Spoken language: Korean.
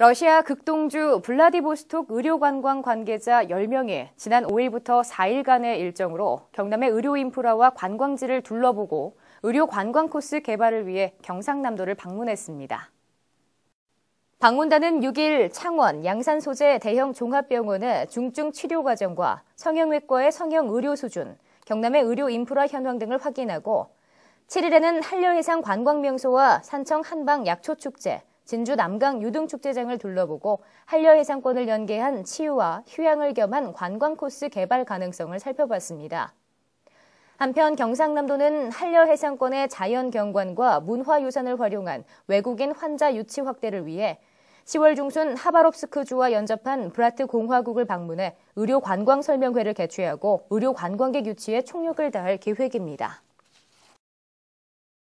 러시아 극동주 블라디보스톡 의료관광 관계자 10명이 지난 5일부터 4일간의 일정으로 경남의 의료 인프라와 관광지를 둘러보고 의료 관광 코스 개발을 위해 경상남도를 방문했습니다. 방문단은 6일 창원 양산 소재 대형 종합병원의 중증 치료 과정과 성형외과의 성형 의료 수준, 경남의 의료 인프라 현황 등을 확인하고 7일에는 한려해상 관광명소와 산청 한방 약초축제, 진주 남강 유등축제장을 둘러보고 한려해상권을 연계한 치유와 휴양을 겸한 관광 코스 개발 가능성을 살펴봤습니다. 한편 경상남도는 한려해상권의 자연 경관과 문화유산을 활용한 외국인 환자 유치 확대를 위해 10월 중순 하바롭스크주와 연접한 브라트 공화국을 방문해 의료 관광 설명회를 개최하고 의료 관광객 유치에 총력을 다할 계획입니다.